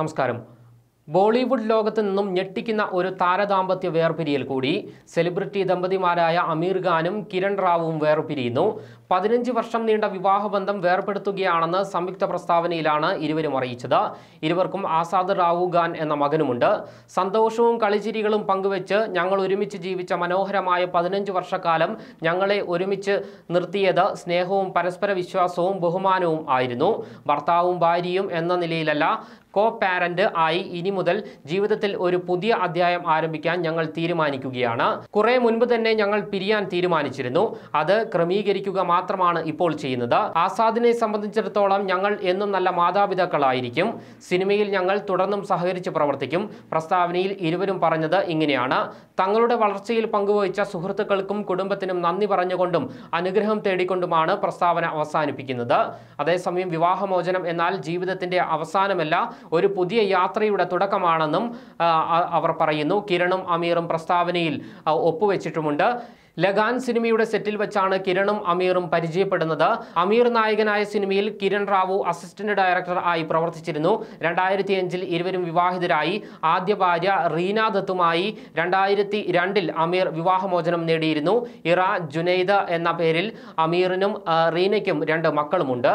നമസ്കാരം ബോളിവുഡ് ലോകത്ത് നിന്നും ഞെട്ടിക്കുന്ന ഒരു താരദാമ്പത്യ വേർപിരിയൽ കൂടി സെലിബ്രിറ്റി ദമ്പതിമാരായ അമീർ ഖാനും കിരൺ റാവുവും വേർപിരിയുന്നു പതിനഞ്ച് വർഷം നീണ്ട വിവാഹബന്ധം വേർപെടുത്തുകയാണെന്ന് സംയുക്ത പ്രസ്താവനയിലാണ് ഇരുവരും അറിയിച്ചത് ഇരുവർക്കും ആസാദ് റാവു ഖാൻ എന്ന മകനുമുണ്ട് സന്തോഷവും കളിചിരികളും പങ്കുവെച്ച് ഞങ്ങൾ ഒരുമിച്ച് ജീവിച്ച മനോഹരമായ പതിനഞ്ച് വർഷക്കാലം ഞങ്ങളെ ഒരുമിച്ച് നിർത്തിയത് സ്നേഹവും പരസ്പര വിശ്വാസവും ബഹുമാനവും ആയിരുന്നു ഭർത്താവും ഭാര്യയും എന്ന നിലയിലല്ല കോ പാരന്റ് ആയി ഇനി മുതൽ ജീവിതത്തിൽ ഒരു പുതിയ അധ്യായം ആരംഭിക്കാൻ ഞങ്ങൾ തീരുമാനിക്കുകയാണ് കുറെ മുൻപ് തന്നെ ഞങ്ങൾ പിരിയാൻ തീരുമാനിച്ചിരുന്നു അത് ക്രമീകരിക്കുക മാത്രമാണ് ഇപ്പോൾ ചെയ്യുന്നത് ആസാദിനെ സംബന്ധിച്ചിടത്തോളം ഞങ്ങൾ എന്നും നല്ല മാതാപിതാക്കളായിരിക്കും സിനിമയിൽ ഞങ്ങൾ തുടർന്നും സഹകരിച്ച് പ്രവർത്തിക്കും പ്രസ്താവനയിൽ ഇരുവരും പറഞ്ഞത് ഇങ്ങനെയാണ് തങ്ങളുടെ വളർച്ചയിൽ പങ്കുവഹിച്ച സുഹൃത്തുക്കൾക്കും കുടുംബത്തിനും നന്ദി പറഞ്ഞുകൊണ്ടും അനുഗ്രഹം തേടിക്കൊണ്ടുമാണ് പ്രസ്താവന അവസാനിപ്പിക്കുന്നത് അതേസമയം വിവാഹമോചനം എന്നാൽ ജീവിതത്തിന്റെ അവസാനമല്ല ഒരു പുതിയ യാത്രയുടെ തുടക്കമാണെന്നും അവർ പറയുന്നു കിരണും അമീറും പ്രസ്താവനയിൽ ഒപ്പുവെച്ചിട്ടുമുണ്ട് ലഗാൻ സിനിമയുടെ സെറ്റിൽ വെച്ചാണ് കിരണും അമീറും പരിചയപ്പെടുന്നത് അമീർ നായകനായ സിനിമയിൽ കിരൺ റാവു അസിസ്റ്റന്റ് ഡയറക്ടർ ആയി പ്രവർത്തിച്ചിരുന്നു രണ്ടായിരത്തി അഞ്ചിൽ ഇരുവരും വിവാഹിതരായി ആദ്യ ഭാര്യ റീന ദത്തുമായി രണ്ടായിരത്തി രണ്ടിൽ അമീർ വിവാഹമോചനം നേടിയിരുന്നു ഇറ ജുനൈദ എന്ന പേരിൽ അമീറിനും റീനയ്ക്കും രണ്ട് മക്കളുമുണ്ട്